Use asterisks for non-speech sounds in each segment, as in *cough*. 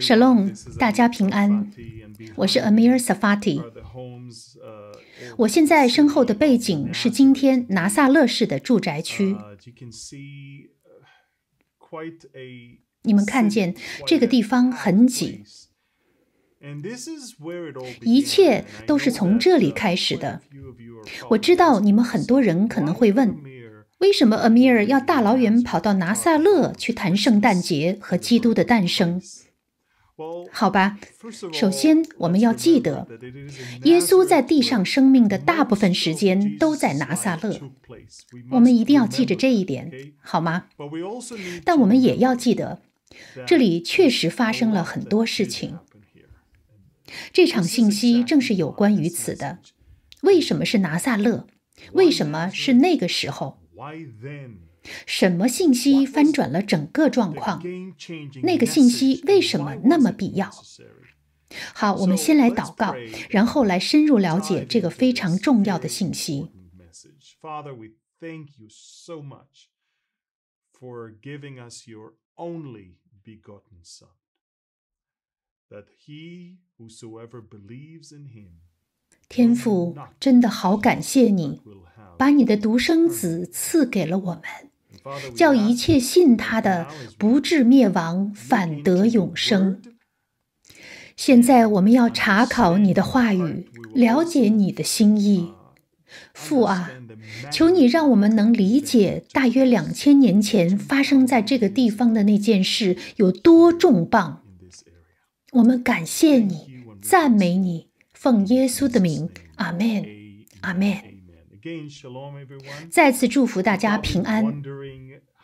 Shalom，大家平安。我是 Amir Safati。我现在身后的背景是今天拿萨勒市的住宅区。你们看见这个地方很挤，一切都是从这里开始的。我知道你们很多人可能会问。为什么阿米尔要大老远跑到拿撒勒去谈圣诞节和基督的诞生？好吧，首先我们要记得，耶稣在地上生命的大部分时间都在拿撒勒。我们一定要记着这一点，好吗？但我们也要记得，这里确实发生了很多事情。这场信息正是有关于此的。为什么是拿撒勒？为什么是那个时候？什么信息翻转了整个状况？那个信息为什么那么必要？好，我们先来祷告，然后来深入了解这个非常重要的信息。Father, we thank you so much for giving us your only begotten Son, that he whosoever believes in him. 天父，真的好感谢你，把你的独生子赐给了我们，叫一切信他的不至灭亡，反得永生。现在我们要查考你的话语，了解你的心意。父啊，求你让我们能理解大约两千年前发生在这个地方的那件事有多重磅。我们感谢你，赞美你。奉耶稣的名，阿门，阿门。再次祝福大家平安。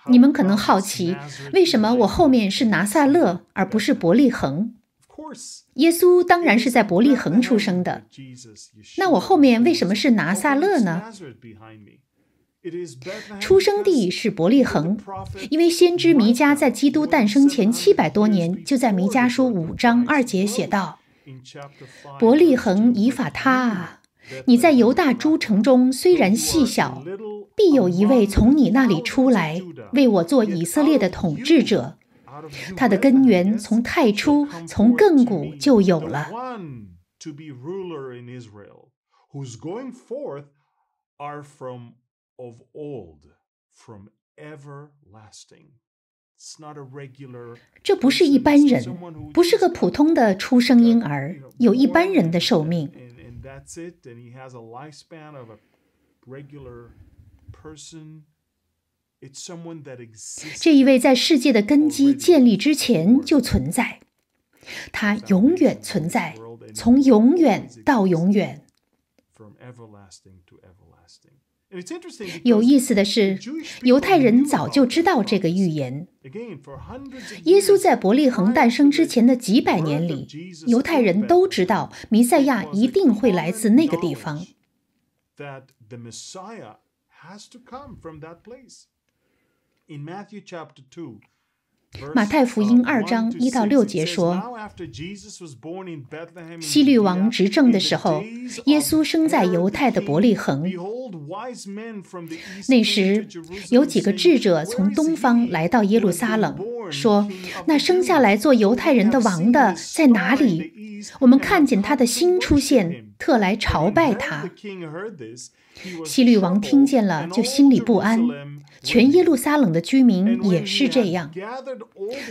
你们可能好奇，为什么我后面是拿撒勒，而不是伯利恒？耶稣当然是在伯利恒出生的。那我后面为什么是拿撒勒呢？出生地是伯利恒，因为先知弥迦在基督诞生前七百多年，就在弥迦书五章二节写道。伯利恒以法他啊！你在犹大诸城中虽然细小，必有一位从你那里出来，为我做以色列的统治者。他的根源从太初、从亘古就有了。这不是一般人，不是个普通的出生婴儿，有一般人的寿命。这一位在世界的根基建立之前就存在，他永远存在，从永远到永远。有意思的是，犹太人早就知道这个预言。耶稣在伯利恒诞生之前的几百年里，犹太人都知道弥赛亚一定会来自那个地方。马太福音二章一到六节说，西律王执政的时候，耶稣生在犹太的伯利恒。那时，有几个智者从东方来到耶路撒冷，说：“那生下来做犹太人的王的在哪里？我们看见他的心出现，特来朝拜他。”希律王听见了，就心里不安，全耶路撒冷的居民也是这样。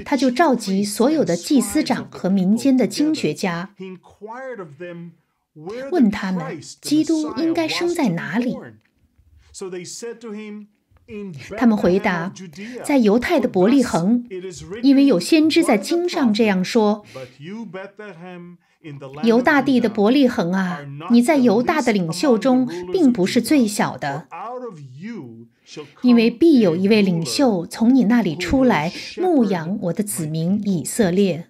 他就召集所有的祭司长和民间的经学家，问他们：“基督应该生在哪里？”他们回答：“在犹太的伯利恒，因为有先知在经上这样说：‘犹大地的伯利恒啊，你在犹大的领袖中并不是最小的，因为必有一位领袖从你那里出来，牧养我的子民以色列。’”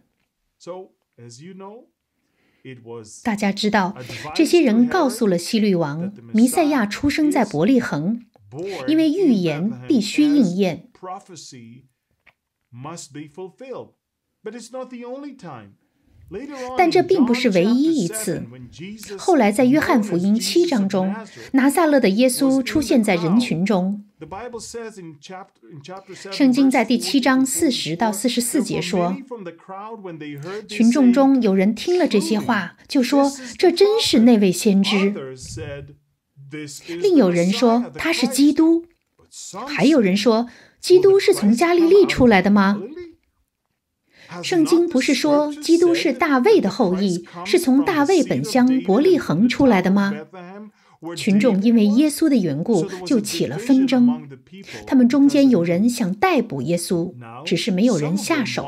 大家知道，这些人告诉了希律王，弥赛亚出生在伯利恒，因为预言必须应验。但这并不是唯一一次。后来在约翰福音七章中，拿撒勒的耶稣出现在人群中。圣经在第七章四十到四十四节说：“群众中有人听了这些话，就说：‘这真是那位先知。’另有人说他是基督，还有人说：‘基督是从加利利出来的吗？’圣经不是说基督是大卫的后裔，是从大卫本乡伯利恒出来的吗？”群众因为耶稣的缘故就起了纷争，他们中间有人想逮捕耶稣，只是没有人下手。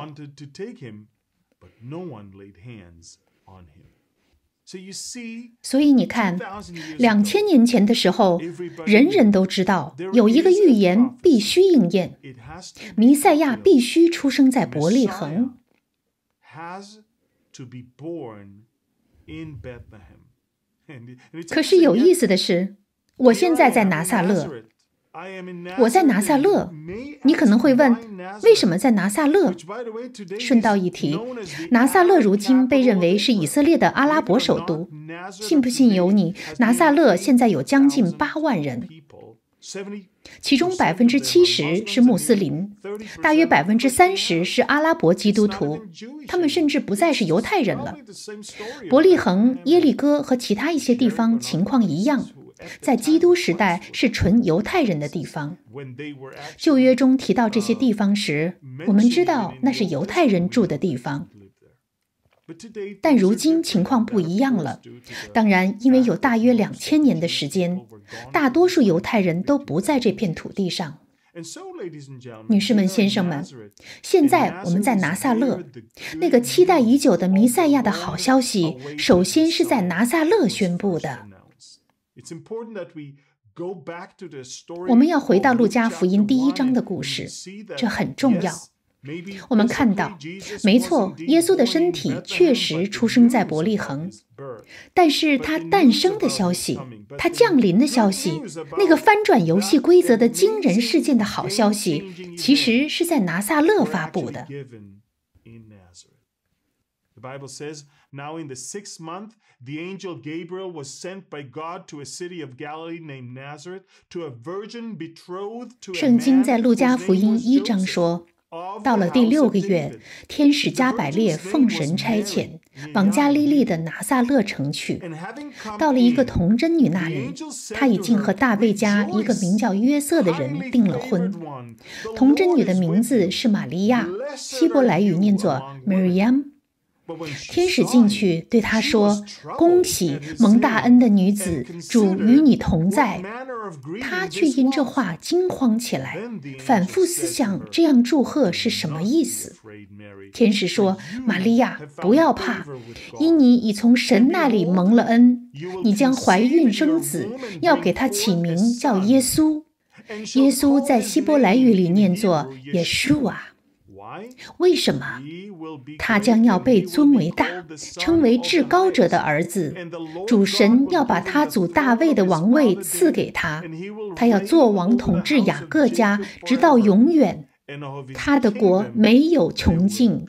所以你看，两千年前的时候，人人都知道有一个预言必须应验，弥赛亚必须出生在伯利恒。*laughs* 可是有意思的是，我现在在拿撒勒。我在拿撒勒。你可能会问，为什么在拿撒勒？顺道一提，拿撒勒如今被认为是以色列的阿拉伯首都。信不信由你，拿撒勒现在有将近八万人。其中百分之七十是穆斯林，大约百分之三十是阿拉伯基督徒，他们甚至不再是犹太人了。伯利恒、耶利哥和其他一些地方情况一样，在基督时代是纯犹太人的地方。旧约中提到这些地方时，我们知道那是犹太人住的地方。但如今情况不一样了，当然，因为有大约两千年的时间，大多数犹太人都不在这片土地上。女士们、先生们，现在我们在拿撒勒，那个期待已久的弥赛亚的好消息，首先是在拿撒勒宣布的。我们要回到《路加福音》第一章的故事，这很重要。我们看到，没错，耶稣的身体确实出生在伯利恒，但是他诞生的消息，他降临的消息，那个翻转游戏规则的惊人事件的好消息，其实是在拿撒勒发布的。圣经在路加福音一章说。到了第六个月，天使加百列奉神差遣，往加利利的拿撒勒城去。到了一个童贞女那里，她已经和大卫家一个名叫约瑟的人订了婚。童贞女的名字是玛利亚，希伯来语念作 Maryam。天使进去对他说：“恭喜蒙大恩的女子，主与你同在。”他却因这话惊慌起来，反复思想这样祝贺是什么意思。天使说：“玛利亚，不要怕，因你已从神那里蒙了恩，你将怀孕生子，要给他起名叫耶稣。耶稣在希伯来语里念作耶稣啊为什么他将要被尊为大，称为至高者的儿子？主神要把他祖大卫的王位赐给他，他要做王统治雅各家，直到永远。他的国没有穷尽，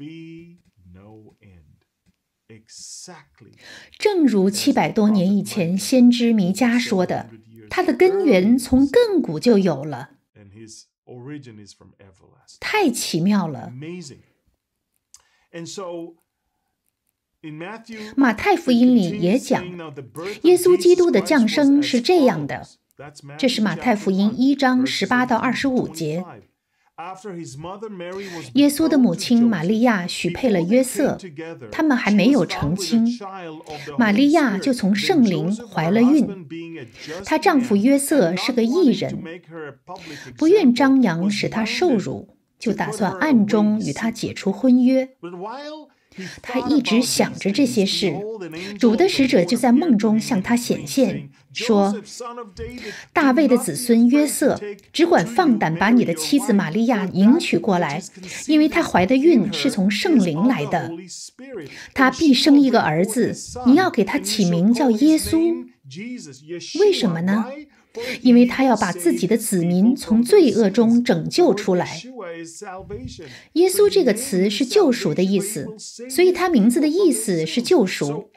正如七百多年以前先知弥迦说的，他的根源从亘古就有了。太奇妙了！Amazing. And so, 马太福音里也讲，耶稣基督的降生是这样的。这是马太福音一章十八到二十五节。耶稣的母亲玛利亚许配了约瑟，他们还没有成亲，玛利亚就从圣灵怀了孕。她丈夫约瑟是个异人，不愿张扬使她受辱，就打算暗中与她解除婚约。他一直想着这些事，主的使者就在梦中向他显现，说：“大卫的子孙约瑟，只管放胆把你的妻子玛利亚迎娶过来，因为她怀的孕是从圣灵来的。他必生一个儿子，你要给他起名叫耶稣。为什么呢？”因为他要把自己的子民从罪恶中拯救出来。耶稣这个词是救赎的意思，所以他名字的意思是救赎。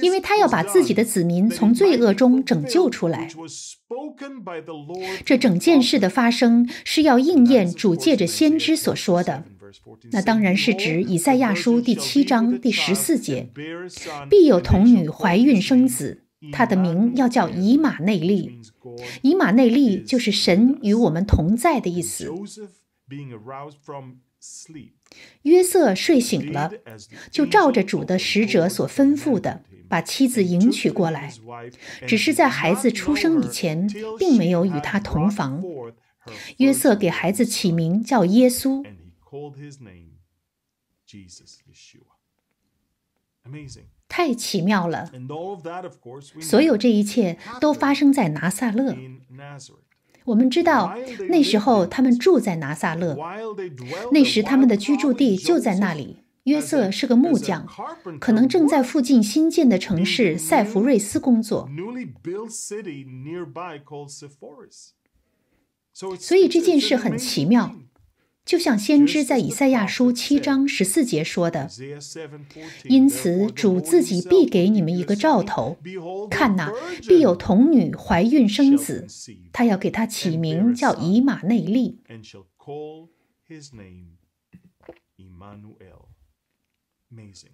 因为他要把自己的子民从罪恶中拯救出来。这整件事的发生是要应验主借着先知所说的，那当然是指以赛亚书第七章第十四节：“必有童女怀孕生子，他的名要叫以马内利。”以马内利就是神与我们同在的意思。约瑟睡醒了，就照着主的使者所吩咐的，把妻子迎娶过来。只是在孩子出生以前，并没有与他同房。约瑟给孩子起名叫耶稣。太奇妙了！所有这一切都发生在拿撒勒。我们知道那时候他们住在拿撒勒，那时他们的居住地就在那里。约瑟是个木匠，可能正在附近新建的城市塞弗瑞斯工作。所以这件事很奇妙。就像先知在以赛亚书七章十四节说的：“因此主自己必给你们一个兆头，看哪，必有童女怀孕生子，他要给他起名叫以马内利。”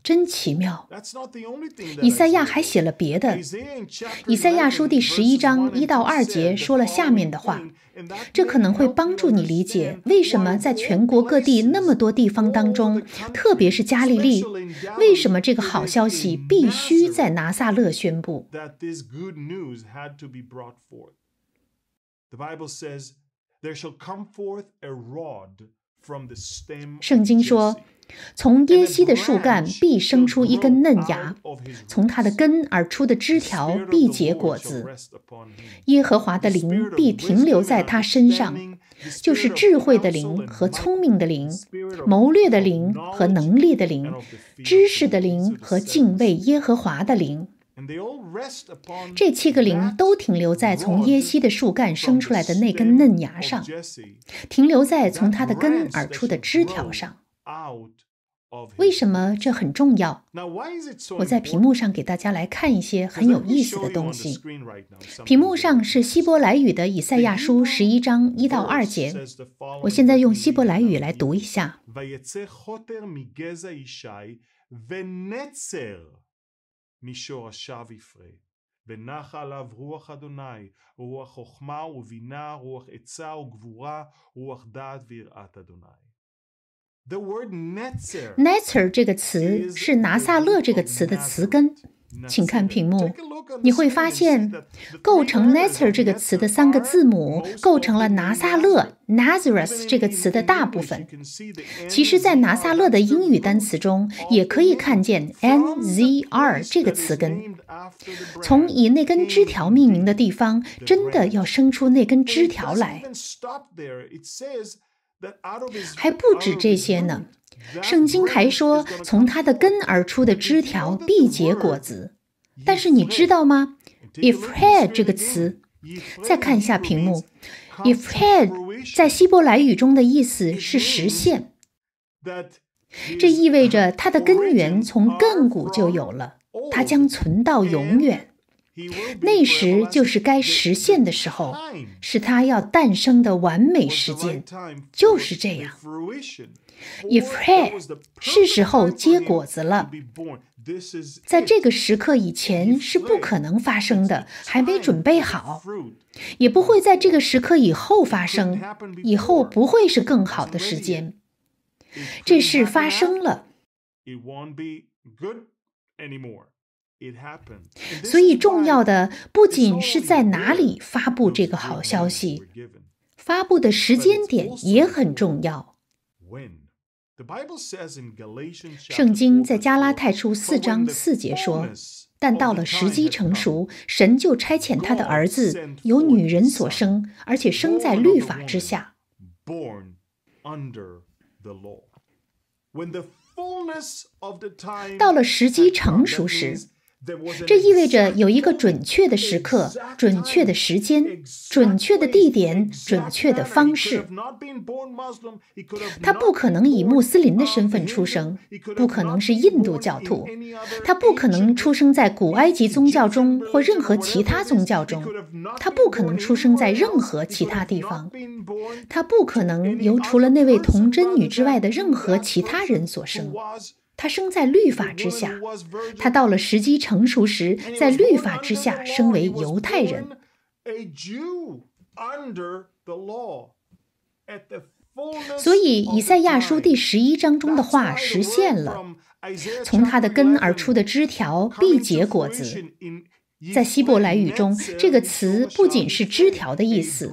真奇妙！以赛亚还写了别的。以赛亚书第十一章一到二节说了下面的话，这可能会帮助你理解为什么在全国各地那么多地方当中，特别是加利利，为什么这个好消息必须在拿撒勒宣布。圣经说。从耶西的树干必生出一根嫩芽，从他的根而出的枝条必结果子。耶和华的灵必停留在他身上，就是智慧的灵和聪明的灵，谋略的灵和能力的灵，知识的灵和敬畏耶和华的灵。这七个灵都停留在从耶西的树干生出来的那根嫩芽上，停留在从他的根而出的枝条上。为什么这很重要？我在屏幕上给大家来看一些很有意思的东西。屏幕上是希伯来语的以赛亚书十一章一到二节。我现在用希伯来语来读一下。n t z e r 这个词是拿撒勒这个词的词根，请看屏幕，你会发现构成 n t z e r 这个词的三个字母构成了拿撒勒 Nazareth 这个词的大部分。其实，在拿撒勒的英语单词中也可以看见 N Z R 这个词根。从以那根枝条命名的地方，真的要生出那根枝条来。还不止这些呢，圣经还说，从它的根而出的枝条必结果子。但是你知道吗？If had 这个词，再看一下屏幕，If had 在希伯来语中的意思是实现。这意味着它的根源从亘古就有了，它将存到永远。那时就是该实现的时候，是他要诞生的完美时间。就是这样，if he 是时候结果子了。在这个时刻以前是不可能发生的，还没准备好，也不会在这个时刻以后发生。以后不会是更好的时间。这事发生了。所以，重要的不仅是在哪里发布这个好消息，发布的时间点也很重要。圣经在加拉太书四章四节说：“但到了时机成熟，神就差遣他的儿子，由女人所生，而且生在律法之下。”到了时机成熟时。这意味着有一个准确的时刻、准确的时间、准确的地点、准确的方式。他不可能以穆斯林的身份出生，不可能是印度教徒，他不可能出生在古埃及宗教中或任何其他宗教中，他不可能出生在任何其他地方，他不可能由除了那位童真女之外的任何其他人所生。他生在律法之下，他到了时机成熟时，在律法之下升为犹太人。所以，以赛亚书第十一章中的话实现了：从他的根而出的枝条必结果子。在希伯来语中，这个词不仅是枝条的意思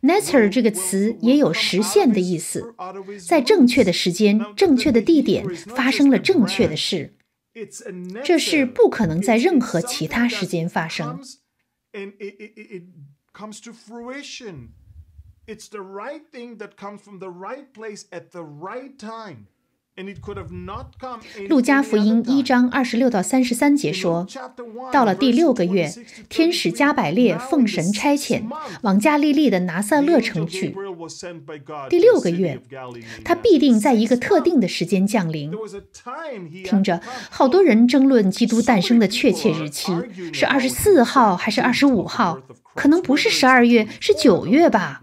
n e t h e r 这个词也有实现的意思。在正确的时间、正确的地点发生了正确的事，这事不可能在任何其他时间发生。路加福音一章二十六到三十三节说，到了第六个月，天使加百列奉神差遣，往加利利的拿撒勒城去。第六个月，他必定在一个特定的时间降临。听着，好多人争论基督诞生的确切日期是二十四号还是二十五号，可能不是十二月，是九月吧。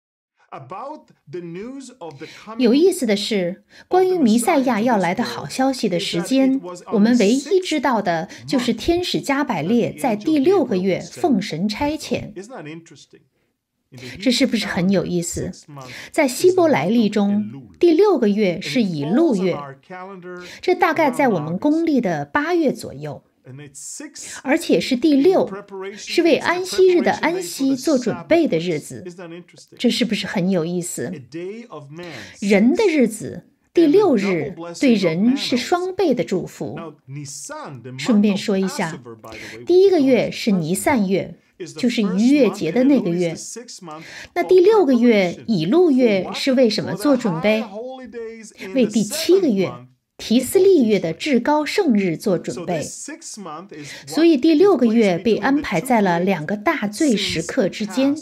有意思的是，关于弥赛亚要来的好消息的时间，我们唯一知道的就是天使加百列在第六个月奉神差遣。这是不是很有意思？在希伯来历中，第六个月是以路月，这大概在我们公历的八月左右。而且是第六，是为安息日的安息做准备的日子。这是不是很有意思？人的日子，第六日对人是双倍的祝福。顺便说一下，第一个月是尼散月，就是逾越节的那个月。那第六个月乙路月是为什么做准备？为第七个月。提斯利月的至高圣日做准备，所以第六个月被安排在了两个大罪时刻之间，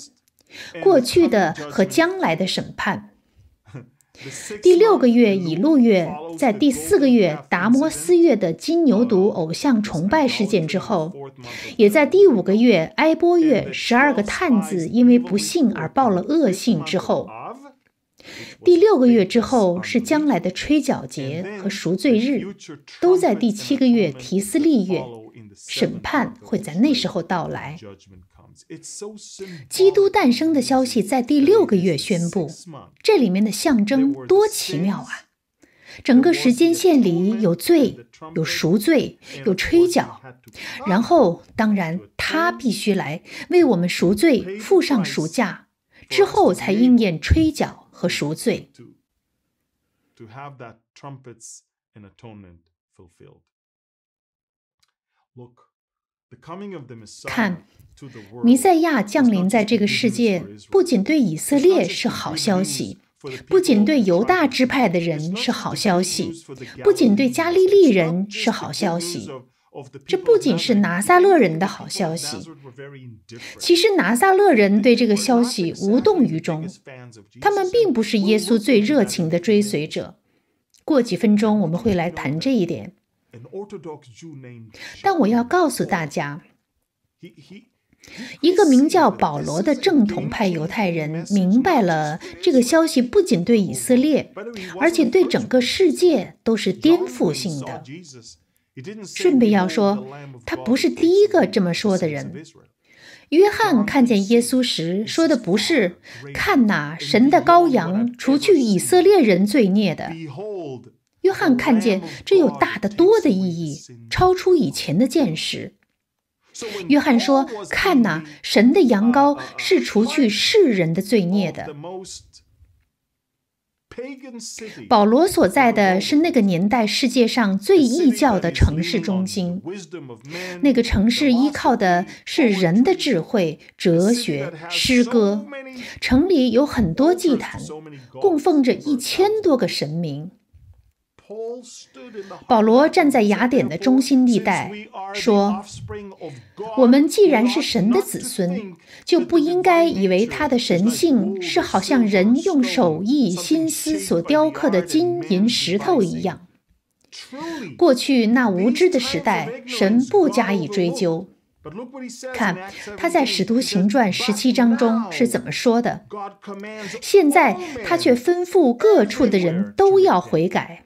过去的和将来的审判。*laughs* 第六个月乙路月，在第四个月达摩斯月的金牛犊偶像崇拜事件之后，也在第五个月埃波月十二个探子因为不幸而报了恶信之后。第六个月之后是将来的吹角节和赎罪日，都在第七个月提斯利月，审判会在那时候到来。基督诞生的消息在第六个月宣布，这里面的象征多奇妙啊！整个时间线里有罪，有赎罪，有吹角，然后当然他必须来为我们赎罪，付上赎价，之后才应验吹角。和赎罪。看，弥赛亚降临在这个世界，不仅对以色列是好消息，不仅对犹大支派的人是好消息，不仅对加利利人是好消息。这不仅是拿撒勒人的好消息。其实拿撒勒人对这个消息无动于衷。他们并不是耶稣最热情的追随者。过几分钟我们会来谈这一点。但我要告诉大家，一个名叫保罗的正统派犹太人明白了这个消息不仅对以色列，而且对整个世界都是颠覆性的。顺便要说，他不是第一个这么说的人。约翰看见耶稣时说的不是“看哪，神的羔羊，除去以色列人罪孽的”。约翰看见这有大得多的意义，超出以前的见识。约翰说：“看哪，神的羊羔是除去世人的罪孽的。”保罗所在的是那个年代世界上最异教的城市中心。那个城市依靠的是人的智慧、哲学、诗歌。城里有很多祭坛，供奉着一千多个神明。保罗站在雅典的中心地带，说：“我们既然是神的子孙，就不应该以为他的神性是好像人用手艺、心思所雕刻的金银石头一样。过去那无知的时代，神不加以追究。看他在《使徒行传》十七章中是怎么说的。现在他却吩咐各处的人都要悔改。”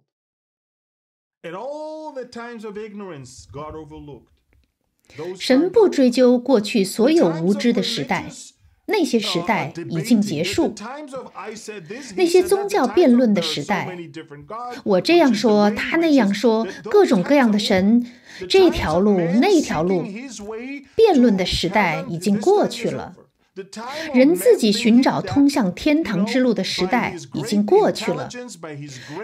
神不追究过去所有无知的时代，那些时代已经结束。那些宗教辩论的时代，我这样说，他那样说，各种各样的神，这条路那条路，辩论的时代已经过去了。人自己寻找通向天堂之路的时代已经过去了。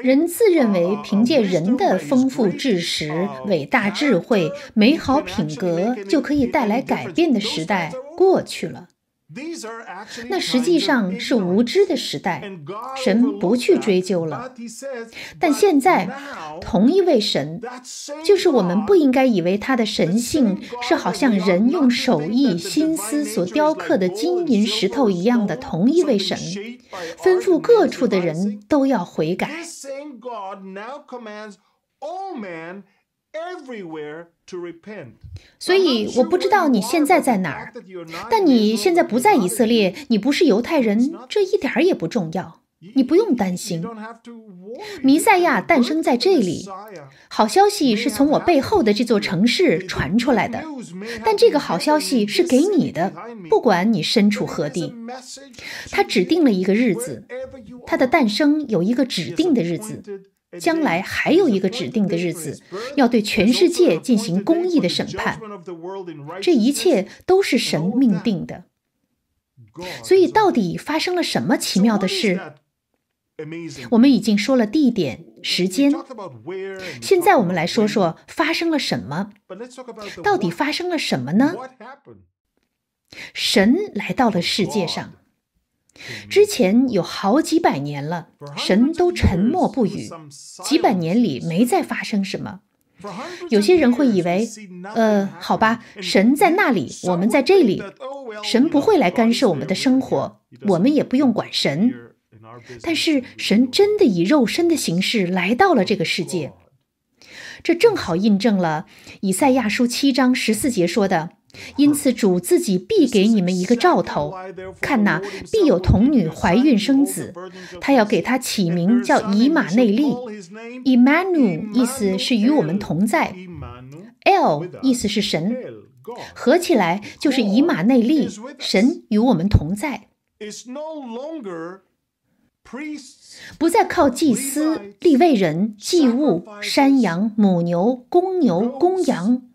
人自认为凭借人的丰富知识、伟大智慧、美好品格就可以带来改变的时代过去了。那实际上是无知的时代，神不去追究了。但现在，同一位神，就是我们不应该以为他的神性是好像人用手艺、心思所雕刻的金银石头一样的同一位神，吩咐各处的人都要悔改。所以我不知道你现在在哪儿，但你现在不在以色列，你不是犹太人，这一点儿也不重要。你不用担心，弥赛亚诞生在这里。好消息是从我背后的这座城市传出来的，但这个好消息是给你的，不管你身处何地。他指定了一个日子，他的诞生有一个指定的日子。将来还有一个指定的日子，要对全世界进行公义的审判。这一切都是神命定的。所以，到底发生了什么奇妙的事？我们已经说了地点、时间。现在我们来说说发生了什么。到底发生了什么呢？神来到了世界上。之前有好几百年了，神都沉默不语，几百年里没再发生什么。有些人会以为，呃，好吧，神在那里，我们在这里，神不会来干涉我们的生活，我们也不用管神。但是，神真的以肉身的形式来到了这个世界，这正好印证了以赛亚书七章十四节说的。因此，主自己必给你们一个兆头，看呐，必有童女怀孕生子。他要给他起名叫以马内利。Immanuel 意思是与我们同在。El 意思是神，合起来就是以马内利，神与我们同在。不再靠祭司、立位人、祭物、山羊、母牛、公牛、公羊。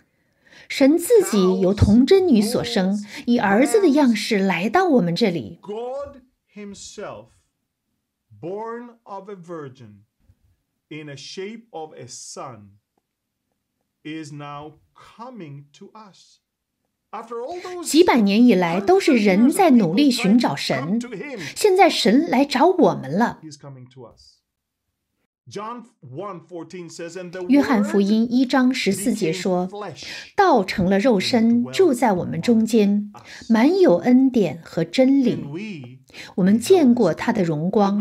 神自己由童真女所生以儿子的样式来到我们这里 god himself born of a virgin in a shape of a s o n is now coming to us 几百年以来都是人在努力寻找神现在神来找我们了约翰福音一章十四节说：“道成了肉身，住在我们中间，满有恩典和真理。我们见过他的荣光，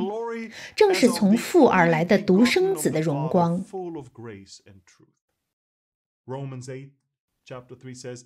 正是从父而来的独生子的荣光。” Romans chapter says.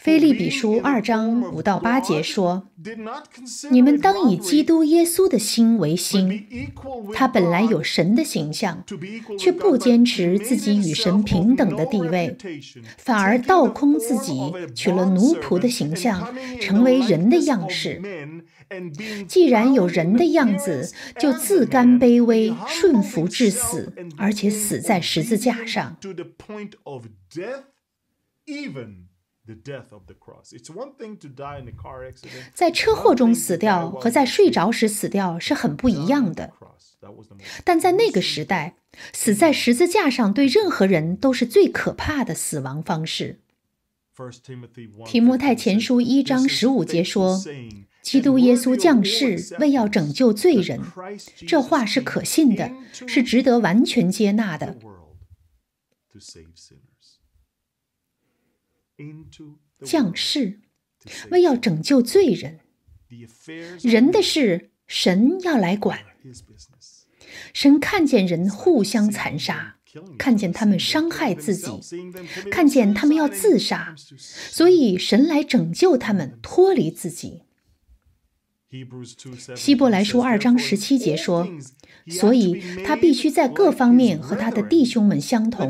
菲利比书二章五到八节说：“你们当以基督耶稣的心为心，他本来有神的形象，却不坚持自己与神平等的地位，反而倒空自己，取了奴仆的形象，成为人的样式。”既然有人的样子，就自甘卑微，顺服至死，而且死在十字架上。在车祸中死掉和在睡着时死掉是很不一样的。但在那个时代，死在十字架上对任何人都是最可怕的死亡方式。提摩太前书一章十五节说。基督耶稣降世为要拯救罪人，这话是可信的，是值得完全接纳的。降世为要拯救罪人，人的事神要来管。神看见人互相残杀，看见他们伤害自己，看见他们要自杀，所以神来拯救他们，脱离自己。希伯来书二章十七节说：“所以他必须在各方面和他的弟兄们相同，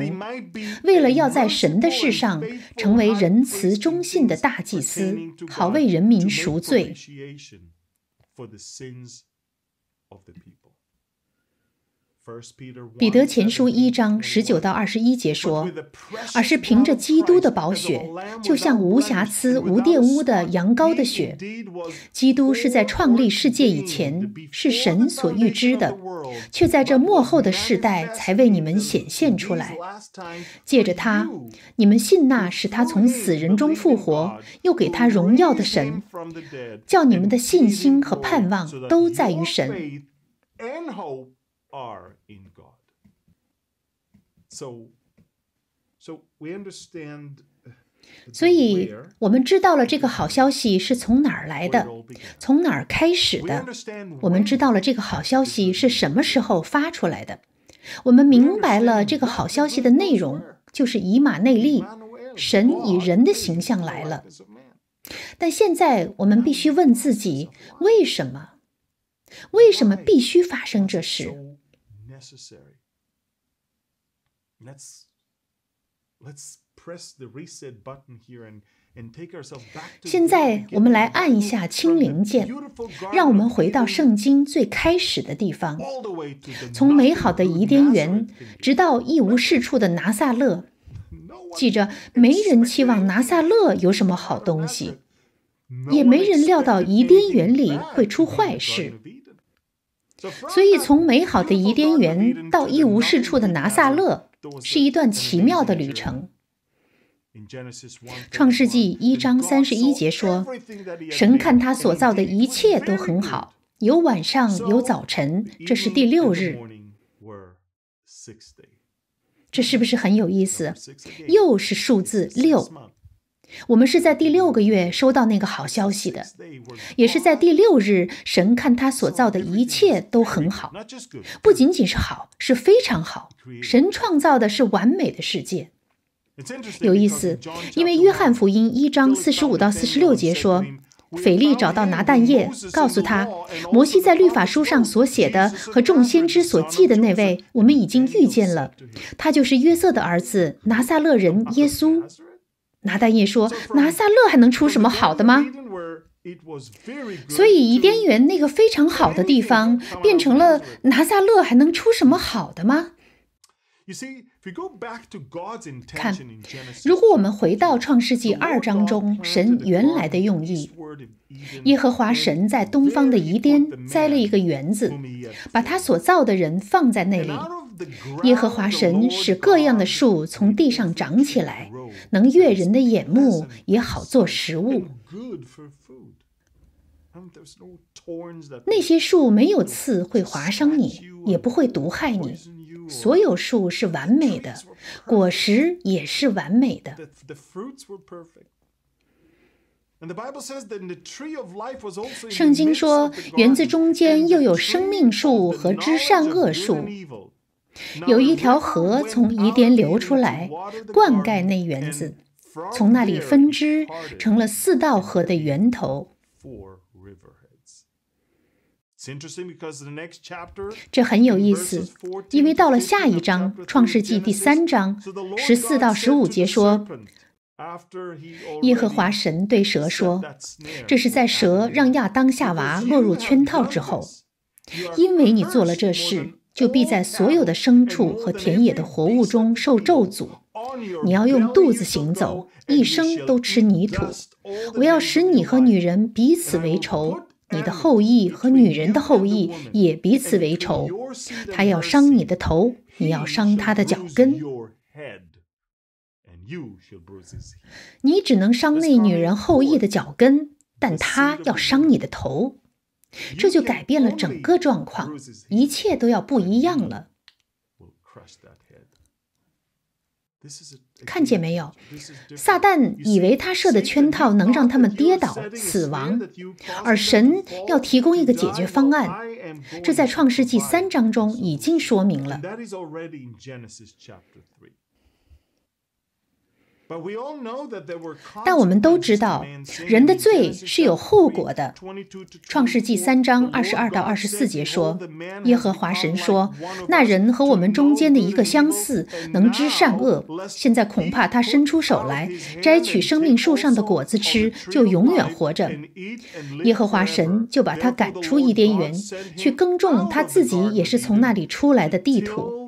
为了要在神的事上成为仁慈忠信的大祭司，好为人民赎罪。”彼得前书一章十九到二十一节说：“而是凭着基督的宝血，就像无瑕疵、无玷污的羊羔的血。基督是在创立世界以前是神所预知的，却在这末后的世代才为你们显现出来。借着他，你们信那使他从死人中复活、又给他荣耀的神，叫你们的信心和盼望都在于神。” are understand. we in God. So, so 所以，我们知道了这个好消息是从哪儿来的，从哪儿开始的。我们知道了这个好消息是什么时候发出来的。我们明白了这个好消息的内容，就是以马内利，神以人的形象来了。但现在我们必须问自己：为什么？为什么必须发生这事？现在我们来按一下清零键，让我们回到圣经最开始的地方，从美好的伊甸园，直到一无是处的拿撒勒。记着，没人期望拿撒勒有什么好东西，也没人料到伊甸园里会出坏事。所以，从美好的伊甸园到一无是处的拿撒勒，是一段奇妙的旅程。创世纪一章三十一节说：“神看他所造的一切都很好，有晚上，有早晨，这是第六日。”这是不是很有意思？又是数字六。我们是在第六个月收到那个好消息的，也是在第六日，神看他所造的一切都很好，不仅仅是好，是非常好。神创造的是完美的世界，有意思。因为约翰福音一章四十五到四十六节说，腓力找到拿但叶，告诉他，摩西在律法书上所写的和众先知所记的那位，我们已经遇见了，他就是约瑟的儿子拿撒勒人耶稣。拿大叶说：“拿撒勒还能出什么好的吗？”所以伊甸园那个非常好的地方变成了拿撒勒还能出什么好的吗？看，如果我们回到创世纪二章中神原来的用意，耶和华神在东方的伊甸栽了一个园子，把他所造的人放在那里。耶和华神使各样的树从地上长起来，能悦人的眼目，也好做食物。那些树没有刺，会划伤你，也不会毒害你。所有树是完美的，果实也是完美的。圣经说，园子中间又有生命树和知善恶树。有一条河从一点流出来，灌溉那园子，从那里分支成了四道河的源头。这很有意思，因为到了下一章《创世纪》第三章十四到十五节说，耶和华神对蛇说：“这是在蛇让亚当夏娃落入圈套之后，因为你做了这事。”就必在所有的牲畜和田野的活物中受咒诅。你要用肚子行走，一生都吃泥土。我要使你和女人彼此为仇，你的后裔和女人的后裔也彼此为仇。他要伤你的头，你要伤他的脚跟。你只能伤那女人后裔的脚跟，但他要伤你的头。这就改变了整个状况，一切都要不一样了。看见没有？撒旦以为他设的圈套能让他们跌倒、死亡，而神要提供一个解决方案。这在创世纪三章中已经说明了。但我们都知道，人的罪是有后果的。创世纪三章二十二到二十四节说：“耶和华神说，那人和我们中间的一个相似，能知善恶。现在恐怕他伸出手来，摘取生命树上的果子吃，就永远活着。耶和华神就把他赶出伊甸园，去耕种他自己也是从那里出来的地土。”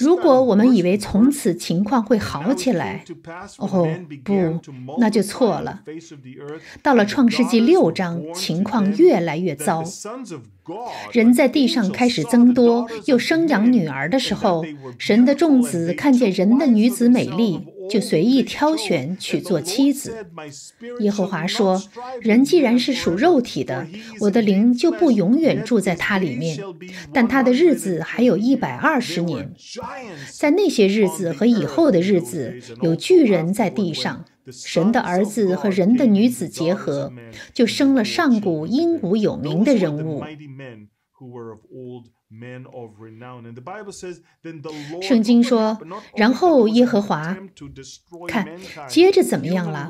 如果我们以为从此情况会好起来，哦不，那就错了。到了创世纪六章，情况越来越糟。人在地上开始增多，又生养女儿的时候，神的众子看见人的女子美丽。就随意挑选娶做妻子。耶和华说：“人既然是属肉体的，我的灵就不永远住在他里面。但他的日子还有一百二十年，在那些日子和以后的日子，有巨人在地上。神的儿子和人的女子结合，就生了上古英武有名的人物。”圣经说，然后耶和华看，接着怎么样了？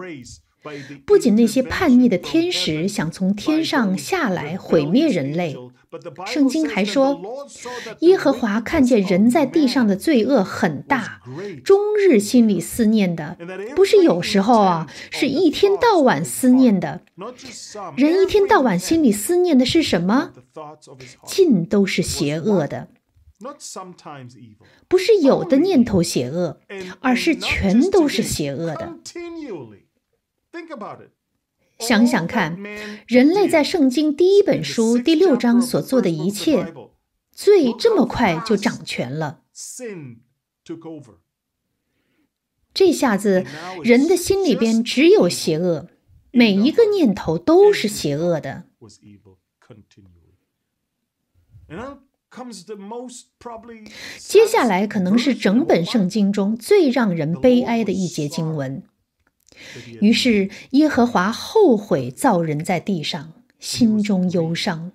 不仅那些叛逆的天使想从天上下来毁灭人类。圣经还说，耶和华看见人在地上的罪恶很大，终日心里思念的不是有时候啊，是一天到晚思念的。人一天到晚心里思念的是什么？尽都是邪恶的。不是有的念头邪恶，而是全都是邪恶的。想想看，人类在圣经第一本书第六章所做的一切罪，这么快就掌权了。这下子，人的心里边只有邪恶，每一个念头都是邪恶的。接下来可能是整本圣经中最让人悲哀的一节经文。于是耶和华后悔造人在地上，心中忧伤。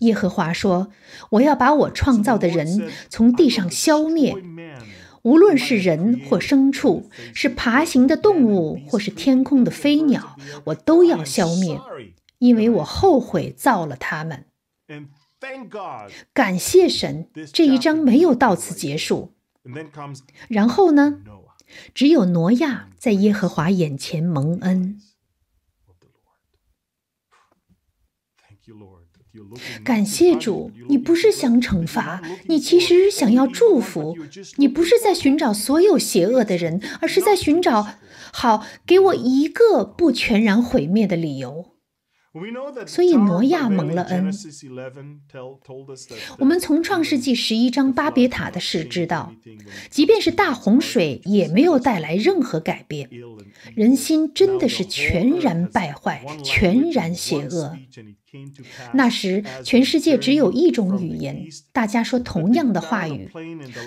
耶和华说：“我要把我创造的人从地上消灭，无论是人或牲畜，是爬行的动物或是天空的飞鸟，我都要消灭，因为我后悔造了他们。”感谢神，这一章没有到此结束。然后呢？只有挪亚在耶和华眼前蒙恩。感谢主，你不是想惩罚，你其实想要祝福。你不是在寻找所有邪恶的人，而是在寻找，好给我一个不全然毁灭的理由。所以，挪亚蒙了恩。我们从创世纪十一章巴别塔的事知道，即便是大洪水也没有带来任何改变，人心真的是全然败坏，全然邪恶。那时，全世界只有一种语言，大家说同样的话语。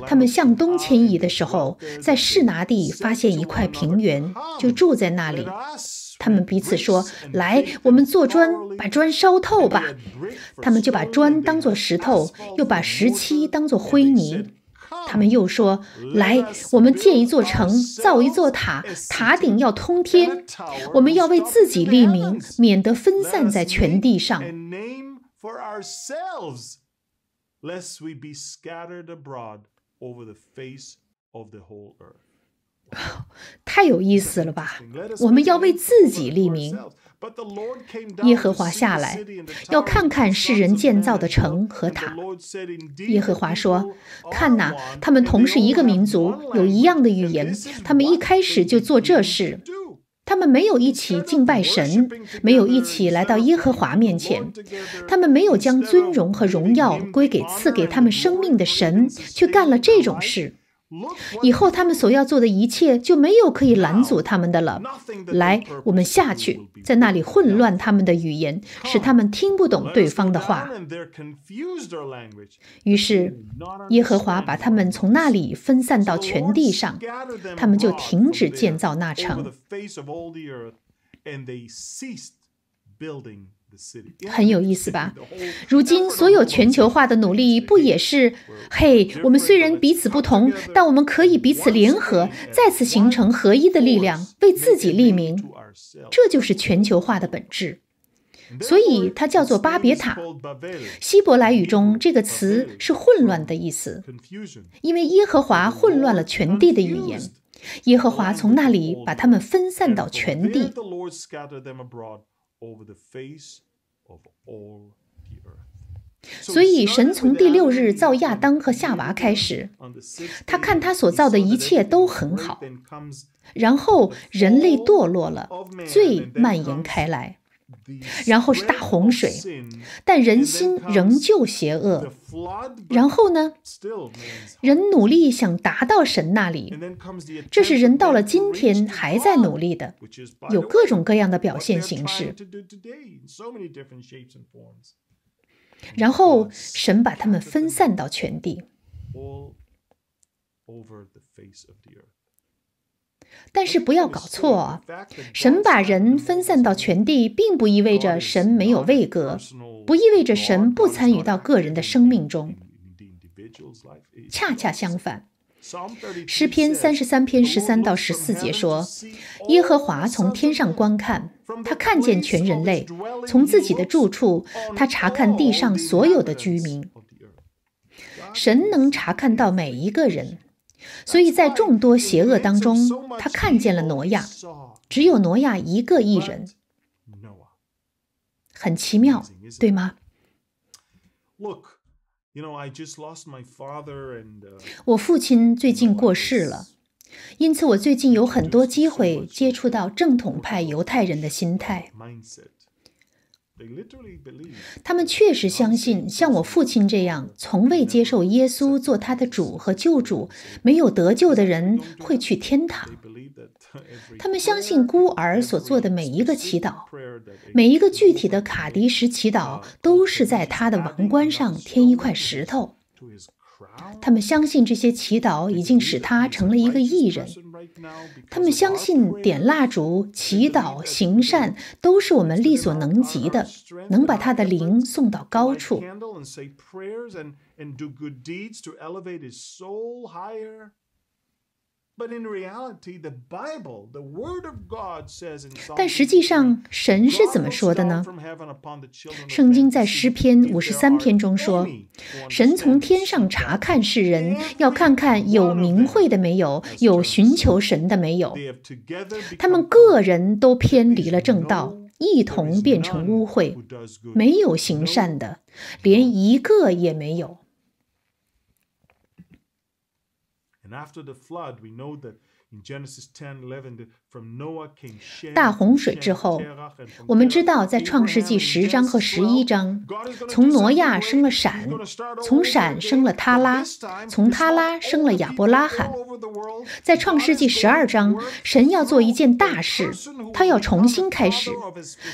他们向东迁移的时候，在士拿地发现一块平原，就住在那里。他们彼此说：“来，我们做砖，把砖烧透吧。”他们就把砖当作石头，又把石漆当作灰泥。他们又说：“来，我们建一座城，造一座塔，塔顶要通天。我们要为自己立名，免得分散在全地上。” *laughs* 太有意思了吧！我们要为自己立名。耶和华下来，要看看世人建造的城和塔。耶和华说：“看哪，他们同是一个民族，有一样的语言。他们一开始就做这事，他们没有一起敬拜神，没有一起来到耶和华面前，他们没有将尊荣和荣耀归给赐给他们生命的神，却干了这种事。”以后他们所要做的一切就没有可以拦阻他们的了。来，我们下去，在那里混乱他们的语言，使他们听不懂对方的话。于是耶和华把他们从那里分散到全地上，他们就停止建造那城。很有意思吧？*laughs* 如今所有全球化的努力，不也是？*laughs* 嘿，我们虽然彼此不同，但我们可以彼此联合，*laughs* 再次形成合一的力量，为自己立名。这就是全球化的本质。所以它叫做巴别塔。希伯来语中这个词是混乱的意思，因为耶和华混乱了全地的语言。耶和华从那里把他们分散到全地。所以，神从第六日造亚当和夏娃开始，他看他所造的一切都很好，然后人类堕落了，罪蔓延开来。然后是大洪水，但人心仍旧邪恶。然后呢，人努力想达到神那里，这是人到了今天还在努力的，有各种各样的表现形式。然后神把他们分散到全地。但是不要搞错神把人分散到全地，并不意味着神没有位格，不意味着神不参与到个人的生命中。恰恰相反，《诗篇》三十三篇十三到十四节说：“耶和华从天上观看，他看见全人类；从自己的住处，他查看地上所有的居民。神能查看到每一个人。”所以在众多邪恶当中，他看见了挪亚，只有挪亚一个艺人，很奇妙，对吗？我父亲最近过世了，因此我最近有很多机会接触到正统派犹太人的心态。他们确实相信，像我父亲这样从未接受耶稣做他的主和救主、没有得救的人会去天堂。他们相信孤儿所做的每一个祈祷，每一个具体的卡迪什祈祷，都是在他的王冠上添一块石头。他们相信这些祈祷已经使他成了一个艺人。他们相信点蜡烛、祈祷、行善都是我们力所能及的，能把他的灵送到高处。但实际上，神是怎么说的呢？圣经在诗篇五十三篇中说：“神从天上查看世人，要看看有明慧的没有，有寻求神的没有。他们个人都偏离了正道，一同变成污秽，没有行善的，连一个也没有。” And after the flood, we know that 大洪水之后，我们知道在创世纪十章和十一章，从挪亚生了闪，从闪生了他拉，从他拉生了亚伯拉罕。在创世纪十二章，神要做一件大事，他要重新开始，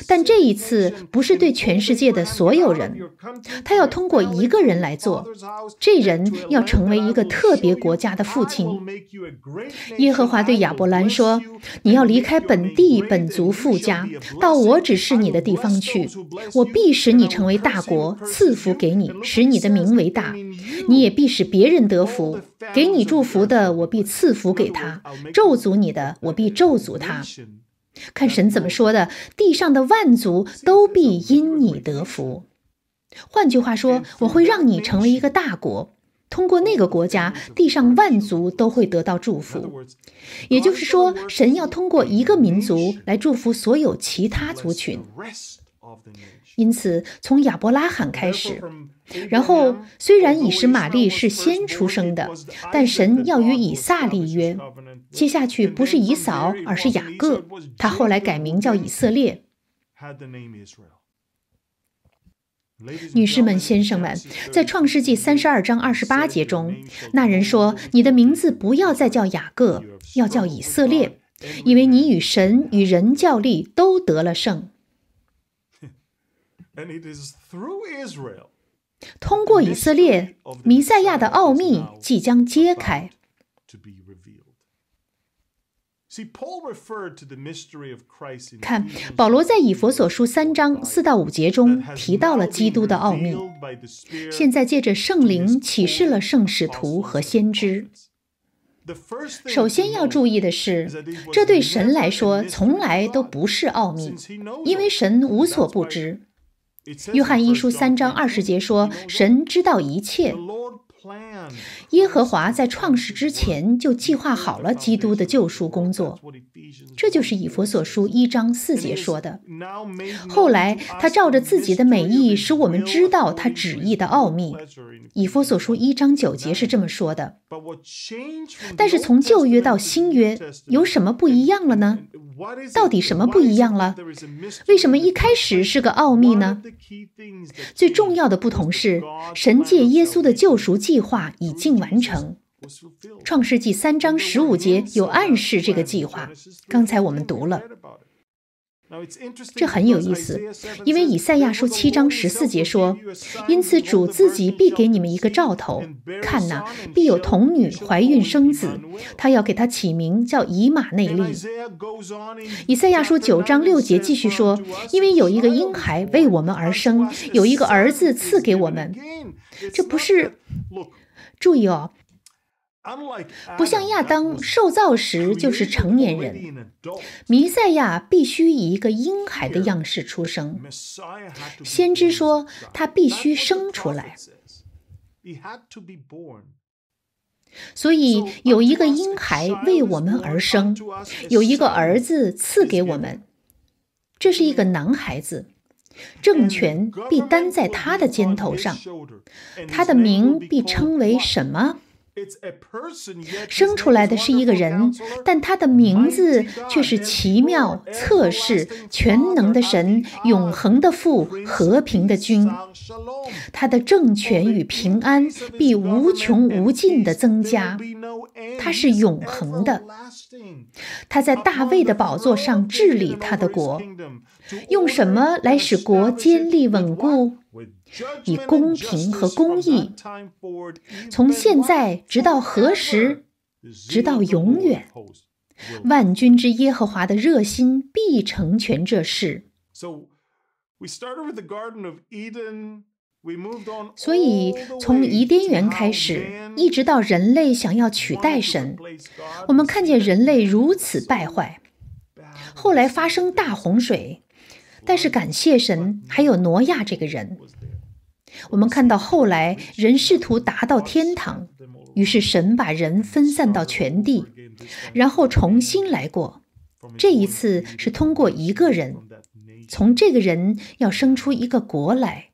但这一次不是对全世界的所有人，他要通过一个人来做，这人要成为一个特别国家的父亲，耶和。华对亚伯兰说：“你要离开本地本族富家，到我指示你的地方去。我必使你成为大国，赐福给你，使你的名为大。你也必使别人得福。给你祝福的，我必赐福给他；咒诅你的，我必咒诅他。看神怎么说的：地上的万族都必因你得福。换句话说，我会让你成为一个大国。”通过那个国家，地上万族都会得到祝福。也就是说，神要通过一个民族来祝福所有其他族群。因此，从亚伯拉罕开始，然后虽然以实玛利是先出生的，但神要与以撒立约。接下去不是以扫，而是雅各，他后来改名叫以色列。女士们、先生们，在创世纪三十二章二十八节中，那人说：“你的名字不要再叫雅各，要叫以色列，因为你与神与人较力都得了胜。*laughs* ” *laughs* 通过以色列，弥赛亚的奥秘即将揭开。看，保罗在以佛所书三章四到五节中提到了基督的奥秘。现在借着圣灵启示了圣使徒和先知。首先要注意的是，这对神来说从来都不是奥秘，因为神无所不知。约翰一书三章二十节说：“神知道一切。”耶和华在创世之前就计划好了基督的救赎工作，这就是以弗所书一章四节说的。后来他照着自己的美意，使我们知道他旨意的奥秘。以弗所书一章九节是这么说的。但是从旧约到新约有什么不一样了呢？到底什么不一样了？为什么一开始是个奥秘呢？最重要的不同是，神借耶稣的救赎计划已经。完成，《创世纪三章十五节有暗示这个计划。刚才我们读了，这很有意思，因为以赛亚书七章十四节说：“因此主自己必给你们一个兆头，看呐，必有童女怀孕生子，他要给他起名叫以马内利。”以赛亚书九章六节继续说：“因为有一个婴孩为我们而生，有一个儿子赐给我们，这不是？”注意哦，不像亚当受造时就是成年人，弥赛亚必须以一个婴孩的样式出生。先知说他必须生出来，所以有一个婴孩为我们而生，有一个儿子赐给我们，这是一个男孩子。政权必担在他的肩头上，他的名必称为什么？生出来的是一个人，但他的名字却是奇妙、测试、全能的神、永恒的父、和平的君。他的政权与平安必无穷无尽地增加。他是永恒的，他在大卫的宝座上治理他的国。用什么来使国坚立稳固？以公平和公义，从现在直到何时？直到永远，万军之耶和华的热心必成全这事。所以，从伊甸园开始，一直到人类想要取代神，我们看见人类如此败坏。后来发生大洪水。但是感谢神，还有挪亚这个人，我们看到后来人试图达到天堂，于是神把人分散到全地，然后重新来过。这一次是通过一个人，从这个人要生出一个国来，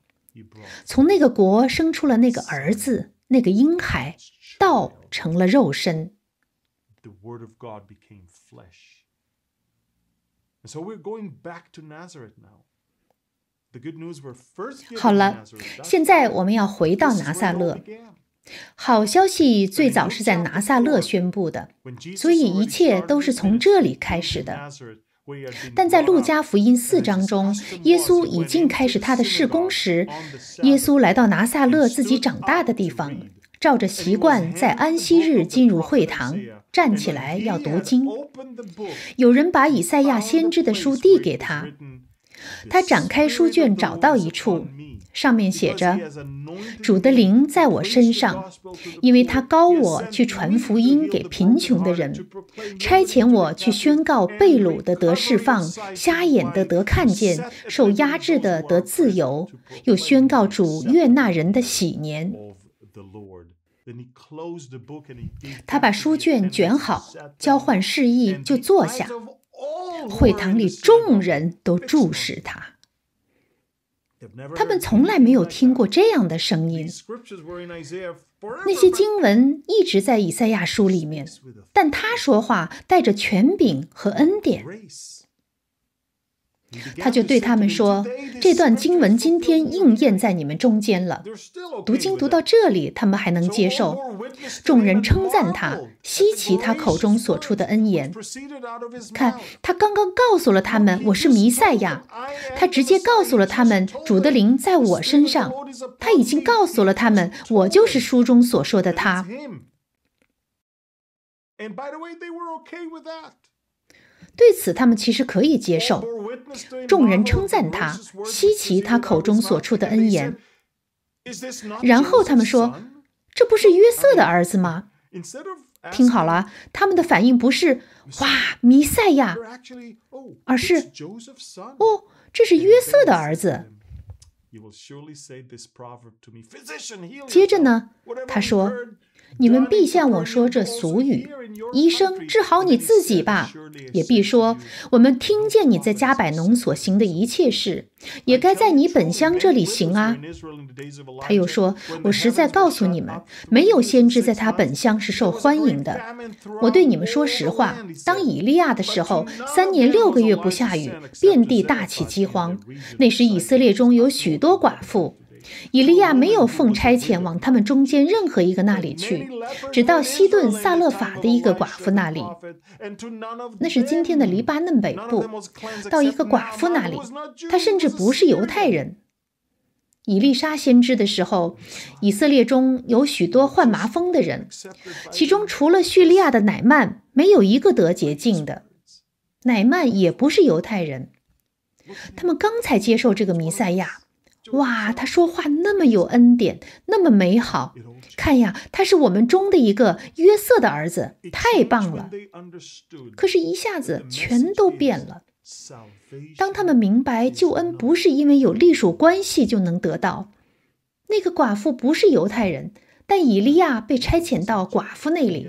从那个国生出了那个儿子，那个婴孩道成了肉身。so we're going back to Nazareth now。好了，现在我们要回到拿撒勒。好消息最早是在拿撒勒宣布的，所以一切都是从这里开始的。但在路加福音四章中，耶稣已经开始他的试工时，耶稣来到拿撒勒自己长大的地方。照着习惯，在安息日进入会堂，站起来要读经。有人把以赛亚先知的书递给他，他展开书卷，找到一处，上面写着：“主的灵在我身上，因为他高我去传福音给贫穷的人，差遣我去宣告被掳的得释放，瞎眼的得看见，受压制的得自由，又宣告主悦纳人的喜年。”他把书卷卷好，交换示意就坐下。会堂里众人都注视他。他们从来没有听过这样的声音。那些经文一直在以赛亚书里面，但他说话带着权柄和恩典。他就对他们说：“这段经文今天应验在你们中间了。”读经读到这里，他们还能接受，众人称赞他，稀奇他口中所出的恩言。看，他刚刚告诉了他们：“我是弥赛亚。”他直接告诉了他们：“主的灵在我身上。”他已经告诉了他们：“我就是书中所说的他。”对此，他们其实可以接受。众人称赞他，稀奇他口中所出的恩言。然后他们说：“这不是约瑟的儿子吗？”听好了，他们的反应不是“哇，弥赛亚”，而是“哦，这是约瑟的儿子。”接着呢，他说。你们必向我说这俗语：“医生，治好你自己吧。”也必说：“我们听见你在加百农所行的一切事，也该在你本乡这里行啊。”他又说：“我实在告诉你们，没有先知在他本乡是受欢迎的。我对你们说实话，当以利亚的时候，三年六个月不下雨，遍地大起饥荒，那时以色列中有许多寡妇。”以利亚没有奉差遣往他们中间任何一个那里去，只到西顿萨勒法的一个寡妇那里。那是今天的黎巴嫩北部，到一个寡妇那里，他甚至不是犹太人。以丽莎先知的时候，以色列中有许多患麻风的人，其中除了叙利亚的乃曼，没有一个得洁净的。乃曼也不是犹太人，他们刚才接受这个弥赛亚。哇，他说话那么有恩典，那么美好。看呀，他是我们中的一个约瑟的儿子，太棒了。可是，一下子全都变了。当他们明白救恩不是因为有隶属关系就能得到，那个寡妇不是犹太人，但以利亚被差遣到寡妇那里；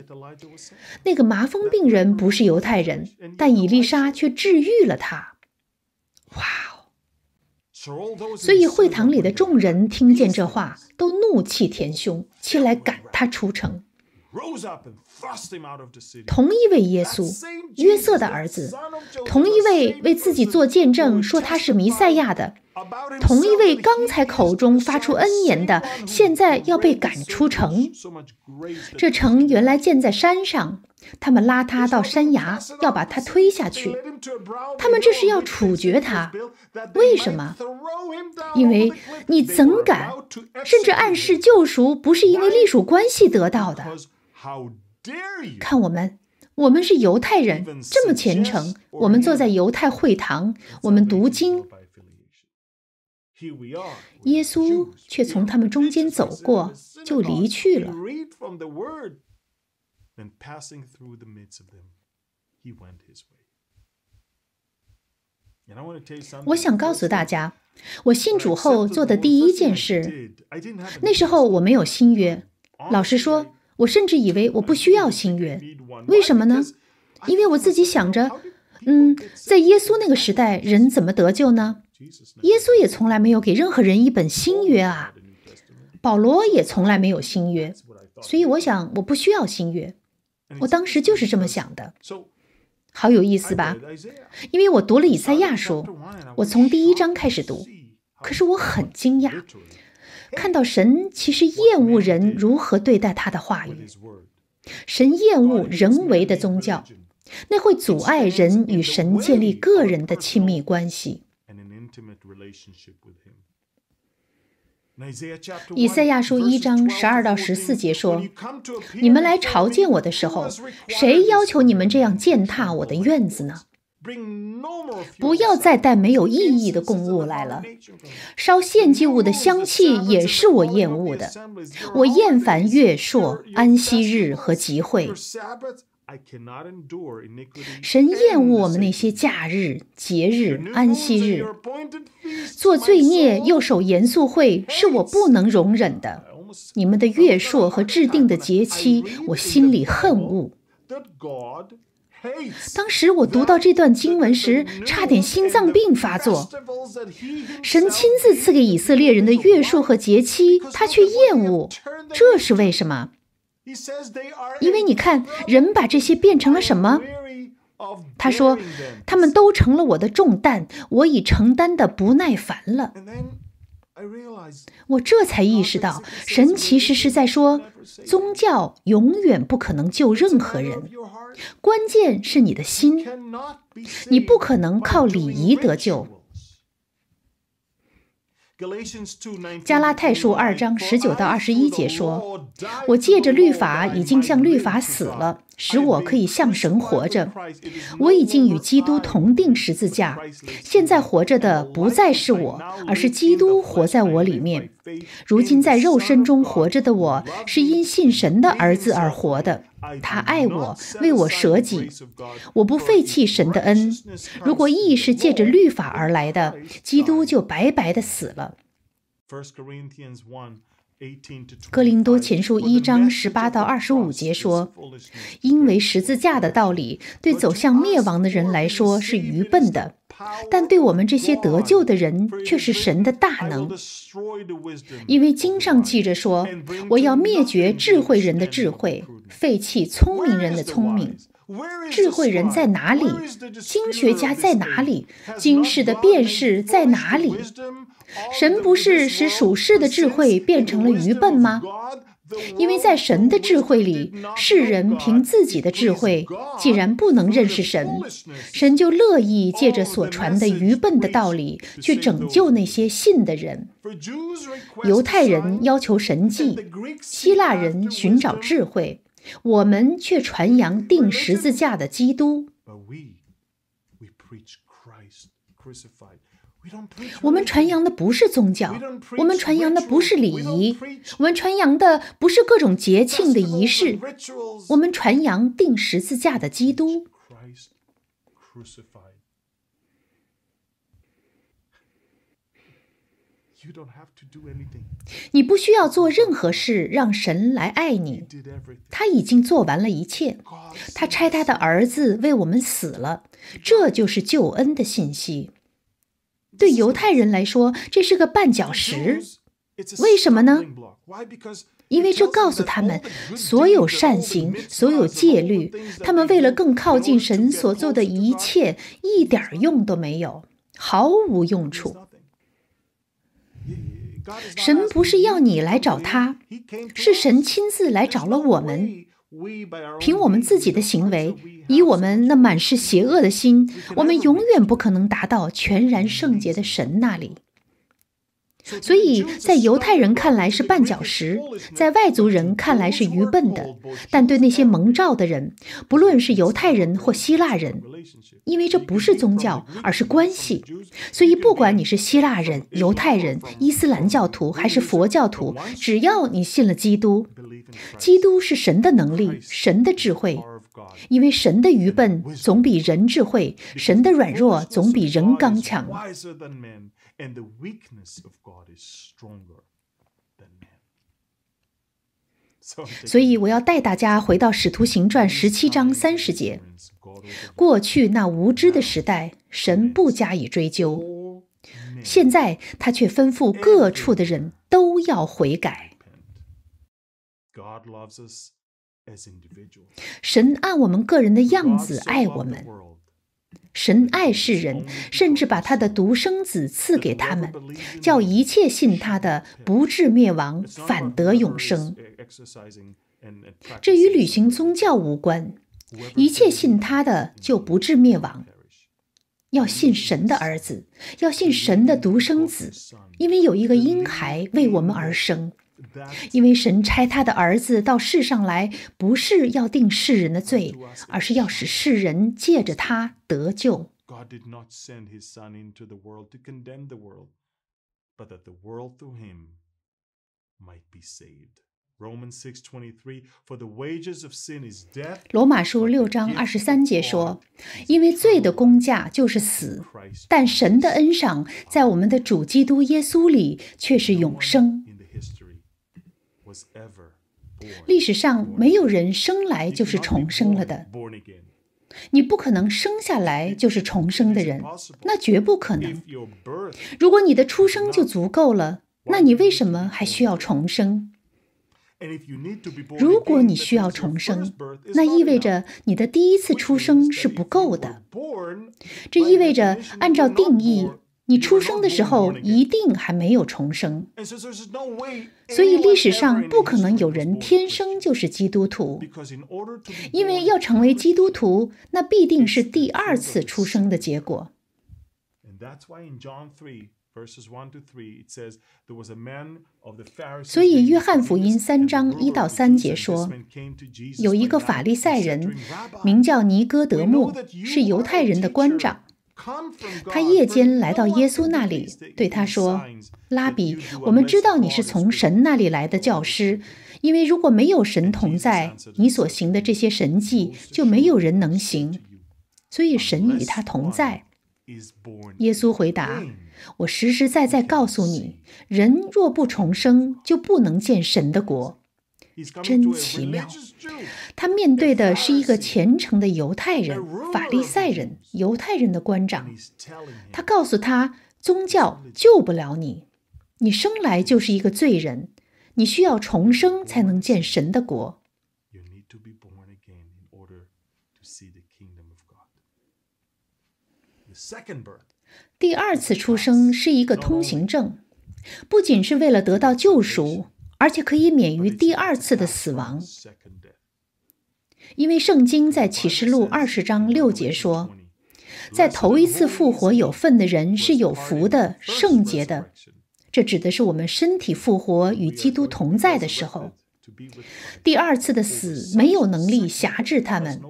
那个麻风病人不是犹太人，但以丽莎却治愈了他。哇！所以会堂里的众人听见这话，都怒气填胸，起来赶他出城。同一位耶稣，约瑟的儿子，同一位为自己做见证说他是弥赛亚的，同一位刚才口中发出恩言的，现在要被赶出城。这城原来建在山上，他们拉他到山崖要把他推下去。他们这是要处决他？为什么？因为你怎敢甚至暗示救赎不是因为隶属关系得到的？看我们，我们是犹太人，这么虔诚。我们坐在犹太会堂，我们读经，耶稣却从他们中间走过，就离去了。我想告诉大家，我信主后做的第一件事。那时候我没有新约，老实说。我甚至以为我不需要新约，为什么呢？因为我自己想着，嗯，在耶稣那个时代，人怎么得救呢？耶稣也从来没有给任何人一本新约啊，保罗也从来没有新约，所以我想我不需要新约。我当时就是这么想的，好有意思吧？因为我读了以赛亚书，我从第一章开始读，可是我很惊讶。看到神其实厌恶人如何对待他的话语，神厌恶人为的宗教，那会阻碍人与神建立个人的亲密关系。以赛亚书一章十二到十四节说：“你们来朝见我的时候，谁要求你们这样践踏我的院子呢？”不要再带没有意义的供物来了。烧献祭物的香气也是我厌恶的。我厌烦月朔、安息日和集会。神厌恶我们那些假日、节日、安息日。做罪孽又守严肃会是我不能容忍的。你们的月朔和制定的节期，我心里恨恶。当时我读到这段经文时，差点心脏病发作。神亲自赐给以色列人的月数和节期，他却厌恶，这是为什么？因为你看，人把这些变成了什么？他说，他们都成了我的重担，我已承担得不耐烦了。我这才意识到，神其实是在说，宗教永远不可能救任何人，关键是你的心，你不可能靠礼仪得救。加拉泰书二章十九到二十一节说：“我借着律法已经向律法死了。”使我可以向神活着。我已经与基督同定十字架，现在活着的不再是我，而是基督活在我里面。如今在肉身中活着的我，是因信神的儿子而活的。他爱我，为我舍己。我不废弃神的恩。如果义是借着律法而来的，基督就白白的死了。哥林多前书一章十八到二十五节说：“因为十字架的道理对走向灭亡的人来说是愚笨的，但对我们这些得救的人却是神的大能。因为经上记着说：‘我要灭绝智慧人的智慧，废弃聪明人的聪明。’智慧人在哪里？经学家在哪里？经世的辨识在哪里？”神不是使属世的智慧变成了愚笨吗？因为在神的智慧里，世人凭自己的智慧，既然不能认识神，神就乐意借着所传的愚笨的道理，去拯救那些信的人。犹太人要求神迹，希腊人寻找智慧，我们却传扬定十字架的基督。我们传扬的不是宗教，我们传扬的不是礼仪，我们传扬的不是各种节庆的仪式，我们传扬定十字架的基督。你不需要做任何事，让神来爱你，他已经做完了一切。他差他的儿子为我们死了，这就是救恩的信息。对犹太人来说，这是个绊脚石。为什么呢？因为这告诉他们，所有善行、所有戒律，他们为了更靠近神所做的一切，一点用都没有，毫无用处。神不是要你来找他，是神亲自来找了我们。凭我们自己的行为。以我们那满是邪恶的心，我们永远不可能达到全然圣洁的神那里。所以在犹太人看来是绊脚石，在外族人看来是愚笨的，但对那些蒙召的人，不论是犹太人或希腊人，因为这不是宗教，而是关系。所以，不管你是希腊人、犹太人、伊斯兰教徒还是佛教徒，只要你信了基督，基督是神的能力，神的智慧。因为神的愚笨总比人智慧，神的软弱总比人刚强。所以我要带大家回到《使徒行传》十七章三十节：过去那无知的时代，神不加以追究；现在他却吩咐各处的人都要悔改。神按我们个人的样子爱我们，神爱世人，甚至把他的独生子赐给他们，叫一切信他的不至灭亡，反得永生。这与履行宗教无关，一切信他的就不至灭亡。要信神的儿子，要信神的独生子，因为有一个婴孩为我们而生。因为神差他的儿子到世上来，不是要定世人的罪，而是要使世人借着他得救。罗马书六章二十三节说：“因为罪的工价就是死，但神的恩赏在我们的主基督耶稣里却是永生。”历史上没有人生来就是重生了的。你不可能生下来就是重生的人，那绝不可能。如果你的出生就足够了，那你为什么还需要重生？如果你需要重生，那意味着你的第一次出生是不够的。这意味着，按照定义。你出生的时候一定还没有重生，所以历史上不可能有人天生就是基督徒，因为要成为基督徒，那必定是第二次出生的结果。所以，《约翰福音》三章一到三节说，有一个法利赛人，名叫尼哥德慕，是犹太人的官长。他夜间来到耶稣那里，对他说：“拉比，我们知道你是从神那里来的教师，因为如果没有神同在，你所行的这些神迹就没有人能行。所以神与他同在。”耶稣回答：“我实实在在告诉你，人若不重生，就不能见神的国。”真奇妙！他面对的是一个虔诚的犹太人、法利赛人、犹太人的官长。他告诉他：“宗教救不了你，你生来就是一个罪人，你需要重生才能见神的国。”第二次出生是一个通行证，不仅是为了得到救赎。而且可以免于第二次的死亡，因为圣经在启示录二十章六节说，在头一次复活有份的人是有福的、圣洁的。这指的是我们身体复活与基督同在的时候。第二次的死没有能力辖制他们，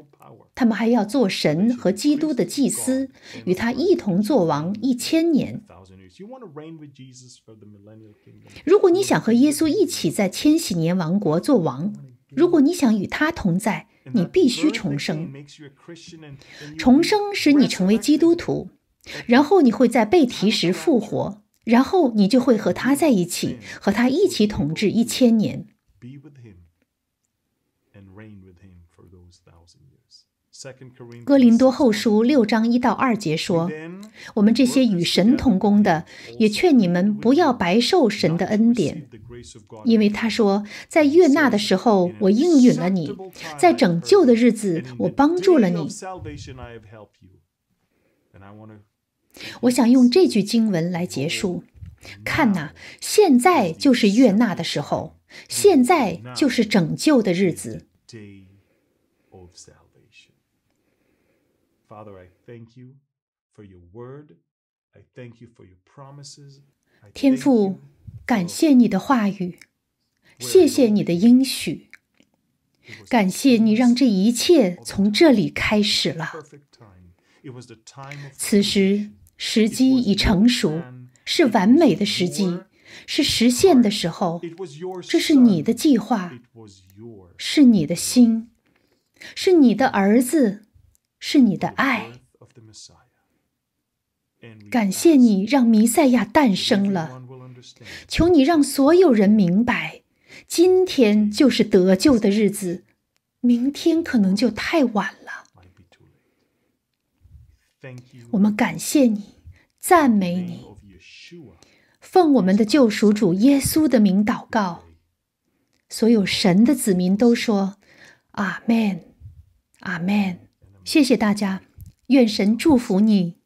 他们还要做神和基督的祭司，与他一同作王一千年。如果你想和耶稣一起在千禧年王国做王，如果你想与他同在，你必须重生。重生使你成为基督徒，然后你会在被提时复活，然后你就会和他在一起，和他一起统治一千年。哥林多后书六章一到二节说：“我们这些与神同工的，也劝你们不要白受神的恩典，因为他说，在悦纳的时候我应允了你，在拯救的日子我帮助了你。”我想用这句经文来结束。看呐，现在就是悦纳的时候，现在就是拯救的日子。天父，感谢你的话语，谢谢你的应许，感谢你让这一切从这里开始了。此时时机已成熟，是完美的时机，是实现的时候。这是你的计划，是你的心，是你的儿子。是你的爱，感谢你让弥赛亚诞生了。求你让所有人明白，今天就是得救的日子，明天可能就太晚了。我们感谢你，赞美你，奉我们的救赎主耶稣的名祷告。所有神的子民都说：“阿门，阿门。”谢谢大家，愿神祝福你。